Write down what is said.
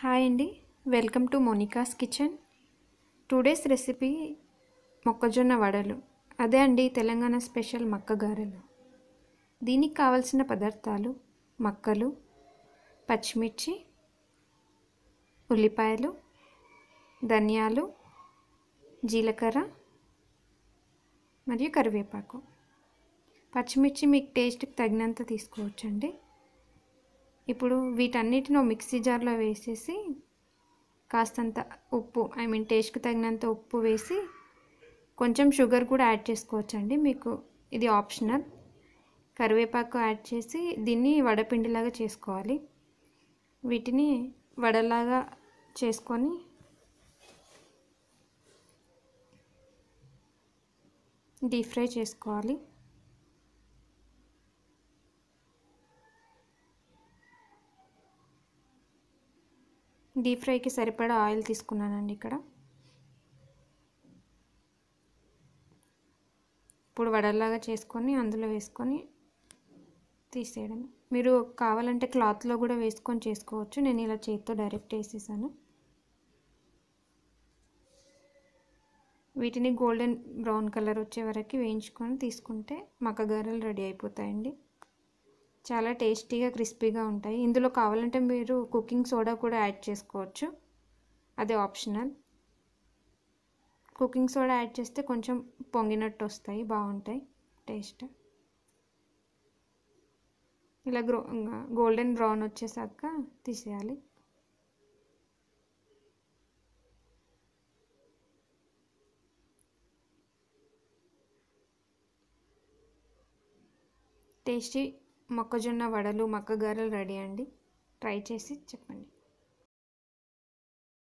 hi అండి welcome to Monica's kitchen today's recipe మొక్కజొన్న వడలు అదే అండి తెలంగాణ స్పెషల్ మక్క గారెలు దీనికి కావలసిన పదార్థాలు మక్కలు పచ్చిమిర్చి ఉల్లిపాయలు ధనియాలు జీలకర్ర మరియు కరివేపాకు పచ్చిమిర్చి మీకు టేస్ట్కి తగినంత తీసుకోవచ్చండి ఇప్పుడు వీటన్నిటిని మిక్సీ జార్లో వేసేసి కాస్తంత ఉప్పు ఐ మీన్ టేస్ట్కి తగినంత ఉప్పు వేసి కొంచెం షుగర్ కూడా యాడ్ చేసుకోవచ్చండి మీకు ఇది ఆప్షనల్ కరివేపాకు యాడ్ చేసి దీన్ని వడపిండిలాగా చేసుకోవాలి వీటిని వడలాగా చేసుకొని డీప్ ఫ్రై చేసుకోవాలి డీప్ ఫ్రైకి సరిపడా ఆయిల్ తీసుకున్నానండి ఇక్కడ ఇప్పుడు వడల్లాగా చేసుకొని అందులో వేసుకొని తీసేయడం మీరు కావాలంటే క్లాత్లో కూడా వేసుకొని చేసుకోవచ్చు నేను ఇలా చేతితో డైరెక్ట్ వేసేసాను వీటిని గోల్డెన్ బ్రౌన్ కలర్ వచ్చే వరకు వేయించుకొని తీసుకుంటే మక్క గారెలు రెడీ అయిపోతాయండి చాలా టేస్టీగా క్రిస్పీగా ఉంటాయి ఇందులో కావాలంటే మీరు కుకింగ్ సోడా కూడా యాడ్ చేసుకోవచ్చు అది ఆప్షనల్ కుకింగ్ సోడా యాడ్ చేస్తే కొంచెం పొంగినట్టు వస్తాయి బాగుంటాయి టేస్ట్ ఇలా గ్రో గోల్డెన్ బ్రౌన్ వచ్చేసాక తీసేయాలి టేస్టీ మొక్కజొన్న వడలు మక్క గారెలు రెడీ అండి ట్రై చేసి చెప్పండి